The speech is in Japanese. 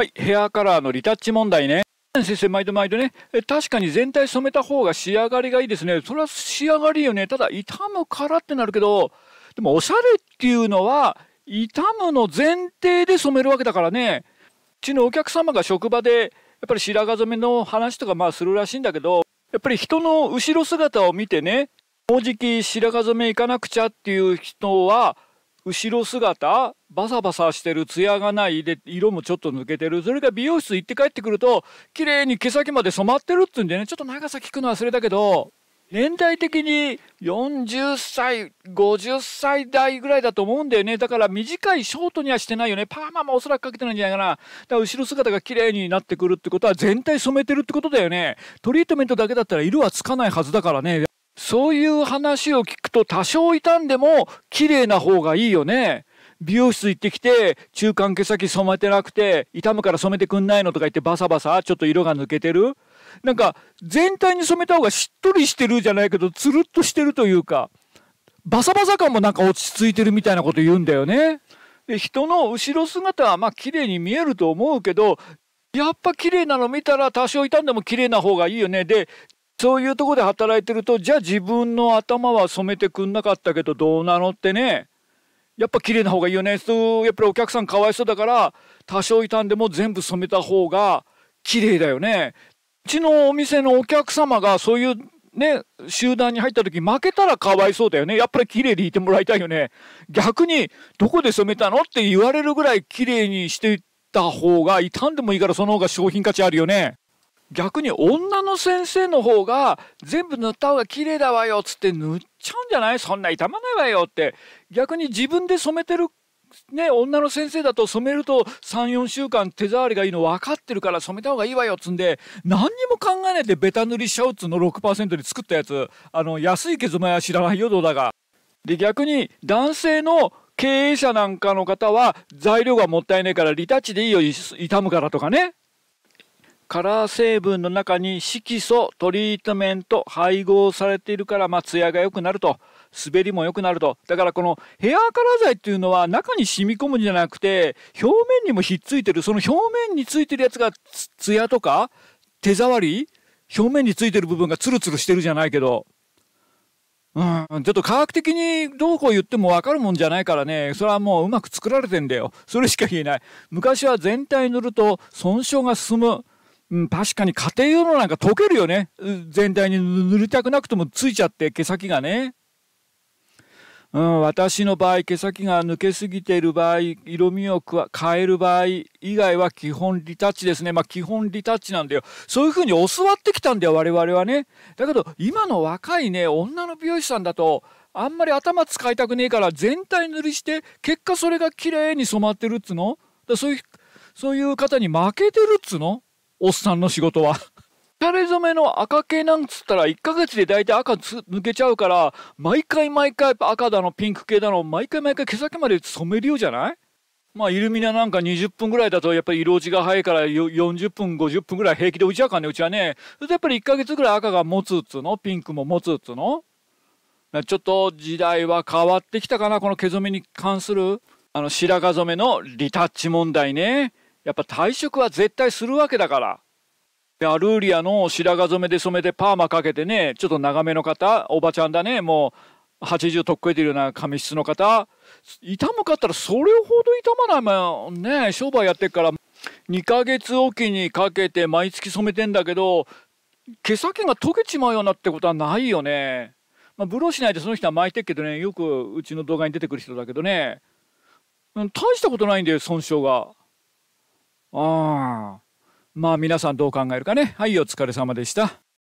はい、ヘアカラーのリタッチ問題ね。先生、毎度毎度ね、確かに全体染めた方が仕上がりがいいですね。それは仕上がりよね。ただ、傷むからってなるけど、でも、おしゃれっていうのは、傷むの前提で染めるわけだからね。うちのお客様が職場で、やっぱり白髪染めの話とかまあするらしいんだけど、やっぱり人の後ろ姿を見てね、もうじき白髪染め行かなくちゃっていう人は、後ろ姿バサバサしてる艶がないで色もちょっと抜けてるそれが美容室行って帰ってくると綺麗に毛先まで染まってるっていうんでねちょっと長さ聞くの忘れたけど年代的に40歳50歳代ぐらいだと思うんだよねだから短いショートにはしてないよねパーマもおそらくかけてないんじゃないかなだから後ろ姿が綺麗になってくるってことは全体染めてるってことだよねトリートメントだけだったら色はつかないはずだからねそういう話を聞くと多少傷んでも綺麗な方がいいよね。美容室行ってきて中間毛先染めてなくて傷むから染めてくんないのとか言ってバサバサちょっと色が抜けてるなんか全体に染めた方がしっとりしてるじゃないけどつるっとしてるというかバサバサ感もなんか落ち着いてるみたいなこと言うんだよね。で人の後ろ姿はまあ綺麗に見えると思うけどやっぱ綺麗なの見たら多少傷んでも綺麗な方がいいよね。で、そういうとこで働いてるとじゃあ自分の頭は染めてくんなかったけどどうなのってねやっぱ綺麗な方がいいよねそうやっぱりお客さんかわいそうだから多少傷んでも全部染めた方が綺麗だよね。うちのお店のお客様がそういうね、集団に入った時負けたらかわいそうだよね。やっぱり綺麗でいてもらいたいよね。逆に、どこで染めたのって言われるぐらい綺麗にしていった方が、傷んでもいいからその方が商品価値あるよね。逆に女の先生の方が全部塗った方が綺麗だわよっつって塗っちゃうんじゃないそんな痛まないわよって逆に自分で染めてるね、女の先生だと染めると34週間手触りがいいの分かってるから染めた方がいいわよっつんで何にも考えないでベタ塗りしちゃうっつうの6%で作ったやつあの安いけど染やは知らないよどうだが。で逆に男性の経営者なんかの方は材料がもったいないからリタッチでいいよ傷むからとかねカラー成分の中に色素トリートメント配合されているから、まあ、ヤが良くなると滑りも良くなるとだからこのヘアカラー剤っていうのは中に染み込むんじゃなくて表面にもひっついてるその表面についてるやつが艶とか手触り表面についてる部分がツルツルしてるじゃないけど。うん、ちょっと科学的にどうこう言っても分かるもんじゃないからねそれはもううまく作られてんだよそれしか言えない昔は全体塗ると損傷が進むうん、確かに家庭用のなんか溶けるよね。全体に塗りたくなくてもついちゃって、毛先がね。うん、私の場合、毛先が抜けすぎている場合、色味を変える場合以外は基本リタッチですね。まあ基本リタッチなんだよ。そういうふうに教わってきたんだよ、我々はね。だけど、今の若いね、女の美容師さんだと、あんまり頭使いたくねえから全体塗りして、結果それが綺麗に染まってるっつのだそういう、そういう方に負けてるっつのおっさんの仕事は。疲れ染めの赤系なんつったら1ヶ月で大体赤抜けちゃうから毎回毎回赤だのピンク系だの毎回毎回毛先まで染めるようじゃないまあイルミナなんか20分ぐらいだとやっぱり色落ちが早いから40分50分ぐらい平気で落ちちゃうかねうちはねそれでやっぱり1ヶ月ぐらい赤が持つっつうのピンクも持つっつうのちょっと時代は変わってきたかなこの毛染めに関するあの白髪染めのリタッチ問題ねやっぱ退職は絶対するわけだから。で、アルーリアの白髪染めで染めてパーマかけてね、ちょっと長めの方、おばちゃんだね、もう80とっくえてるような髪質の方、痛むかったらそれほど痛まないもんね、商売やってっから、2ヶ月おきにかけて毎月染めてんだけど、毛先が溶けちまうようなってことはないよね。まあ、ブローしないでその人は巻いてっけどね、よくうちの動画に出てくる人だけどね、大したことないんだよ、損傷が。ああ。まあ皆さんどう考えるかね。はい、お疲れ様でした。